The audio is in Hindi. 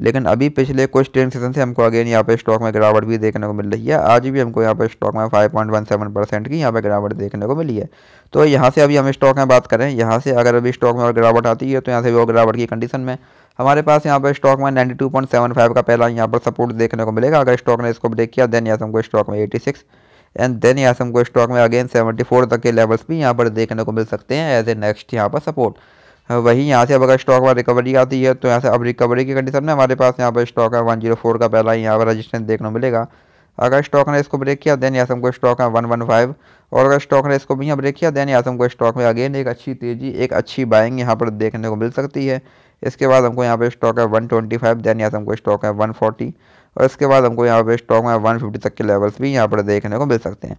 लेकिन अभी पिछले कुछ ट्रेन सेशन से हमको अगेन यहाँ पे स्टॉक में गिरावट भी देखने को मिल रही है आज भी हमको यहाँ पे स्टॉक में 5.17 परसेंट की यहाँ पे गिरावट देखने को मिली है तो यहाँ से अभी हम स्टॉक में बात करें यहाँ से अगर अभी स्टॉक में और गिरावट आती है तो यहाँ से भी और गिरावट की कंडीशन में हमारे पास यहाँ पर स्टॉक में नाइन्टी का पहला यहाँ पर सपोर्ट देखने को मिलेगा अगर स्टॉक ने इसको ब्रेक किया देन यहाँ से हमको स्टॉक में एटी एंड देन यहाँ से हमको स्टॉक में अगेन सेवेंटी तक के लेवल्स भी यहाँ पर देखने को मिल सकते हैं एज ए नेक्स्ट यहाँ पर सपोर्ट हाँ, वहीं यहाँ से अब अगर स्टॉक में रिकवरी आती है तो यहाँ से अब रिकवरी की कंडीशन में हमारे पास यहाँ पर स्टॉक है वन जीरो फोर का पहला यहाँ पर रजिस्टेंस देखने को मिलेगा अगर स्टॉक ने इसको ब्रेक किया देन यहाँ से हमको स्टॉक है वन वन फाइव और अगर स्टॉक ने इसको भी यहाँ ब्रेक किया देन यहाँ से हमको स्टॉक में अगेन एक अच्छी तेज़ी एक अच्छी बाइंग यहाँ पर देखने को मिल सकती है इसके बाद हमको यहाँ पे स्टॉक है वन ट्वेंटी फाइव देन यहाँ से हमको स्टॉक है वन फोर्टी और इसके बाद हमको यहाँ पर स्टॉक में वन फिफ्टी तक के लेवल्स भी यहाँ पर देखने को मिल सकते हैं